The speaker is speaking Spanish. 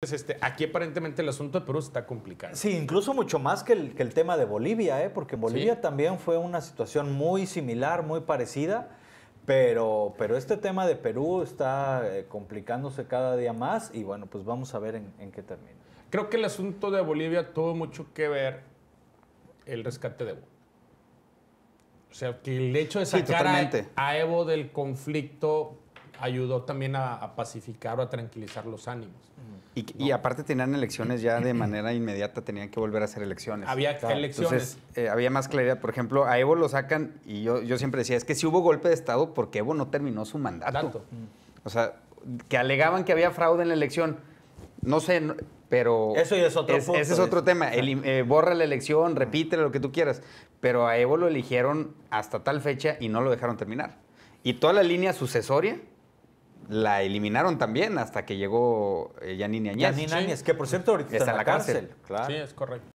Este, aquí aparentemente el asunto de Perú está complicado. Sí, incluso mucho más que el, tema de Bolivia, ¿eh? porque Bolivia también fue una situación muy similar, muy parecida, pero, pero este tema de Perú está eh, complicándose cada día más y bueno, pues vamos a ver en, qué termina. Creo que el asunto de Bolivia tuvo mucho que ver el rescate de Evo. O sea, que el hecho de sacar a Evo del conflicto ayudó también a, pacificar o a tranquilizar los ánimos. Y, aparte tenían elecciones ya de manera inmediata, tenían que volver a hacer elecciones. Había elecciones. Entonces, eh, había más claridad. Por ejemplo, a Evo lo sacan y yo, yo siempre decía, es que si hubo golpe de Estado porque Evo no terminó su mandato. Mm. O sea, que alegaban que había fraude en la elección. No sé, pero... Eso es otro Ese es otro tema. Eh, borra la elección, repítele lo que tú quieras. Pero a Evo lo eligieron hasta tal fecha y no lo dejaron terminar. Y toda la línea sucesoria la eliminaron también hasta que llegó eh, Yanine Añez. Yanine Añez, que por cierto ahorita está, en la cárcel. Sí, es correcto.